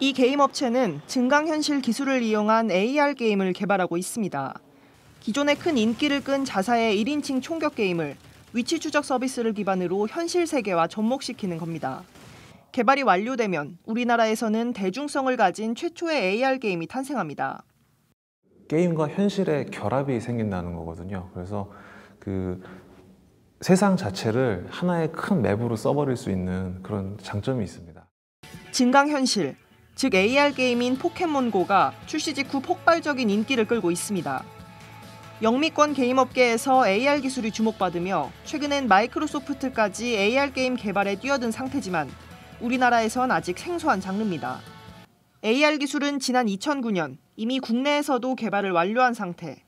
이 게임 업체는 증강현실 기술을 이용한 AR 게임을 개발하고 있습니다. 기존의 큰 인기를 끈 자사의 1인칭 총격 게임을 위치 추적 서비스를 기반으로 현실 세계와 접목시키는 겁니다. 개발이 완료되면 우리나라에서는 대중성을 가진 최초의 AR 게임이 탄생합니다. 게임과 현실의 결합이 생긴다는 거거든요. 그래서 그 세상 자체를 하나의 큰 맵으로 써버릴 수 있는 그런 장점이 있습니다. 증강현실, 즉 AR 게임인 포켓몬고가 출시 직후 폭발적인 인기를 끌고 있습니다. 영미권 게임업계에서 AR 기술이 주목받으며 최근엔 마이크로소프트까지 AR 게임 개발에 뛰어든 상태지만 우리나라에선 아직 생소한 장르입니다. AR 기술은 지난 2009년 이미 국내에서도 개발을 완료한 상태.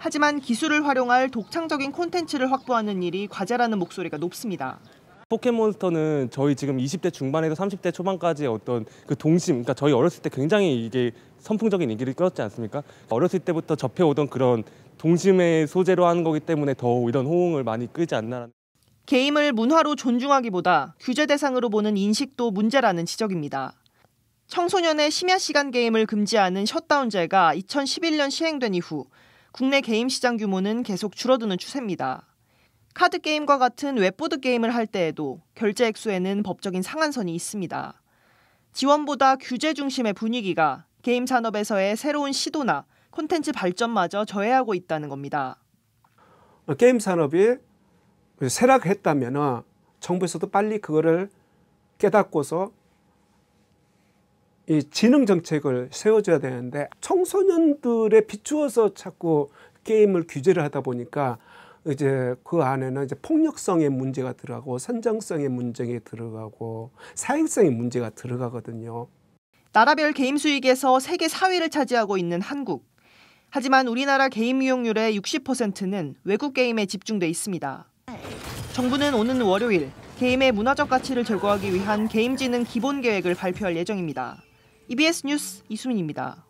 하지만 기술을 활용할 독창적인 콘텐츠를 확보하는 일이 과제라는 목소리가 높습니다. 포켓몬스터는 저희 지금 20대 중반에서 30대 초반까지의 어떤 그 동심, 그러니까 저희 어렸을 때 굉장히 이게 선풍적인 인기를 끌었지 않습니까? 어렸을 때부터 접해오던 그런 동심의 소재로 하는 거기 때문에 더 이런 호응을 많이 끌지 않나. 게임을 문화로 존중하기보다 규제 대상으로 보는 인식도 문제라는 지적입니다. 청소년의 심야 시간 게임을 금지하는 셧다운제가 2011년 시행된 이후 국내 게임 시장 규모는 계속 줄어드는 추세입니다. 카드 게임과 같은 웹보드 게임을 할 때에도 결제 액수에는 법적인 상한선이 있습니다. 지원보다 규제 중심의 분위기가 게임 산업에서의 새로운 시도나 콘텐츠 발전마저 저해하고 있다는 겁니다. 게임 산업이 쇠락했다면 정부에서도 빨리 그거를 깨닫고서 이 지능 정책을 세워줘야 되는데 청소년들에 비추어서 자꾸 게임을 규제를 하다 보니까 이제 그 안에는 이제 폭력성의 문제가 들어가고 선정성의 문제가 들어가고 사행성의 문제가 들어가거든요. 나라별 게임 수익에서 세계 4위를 차지하고 있는 한국. 하지만 우리나라 게임 이용률의 60%는 외국 게임에 집중돼 있습니다. 정부는 오는 월요일 게임의 문화적 가치를 제고하기 위한 게임지능 기본 계획을 발표할 예정입니다. EBS 뉴스 이수민입니다.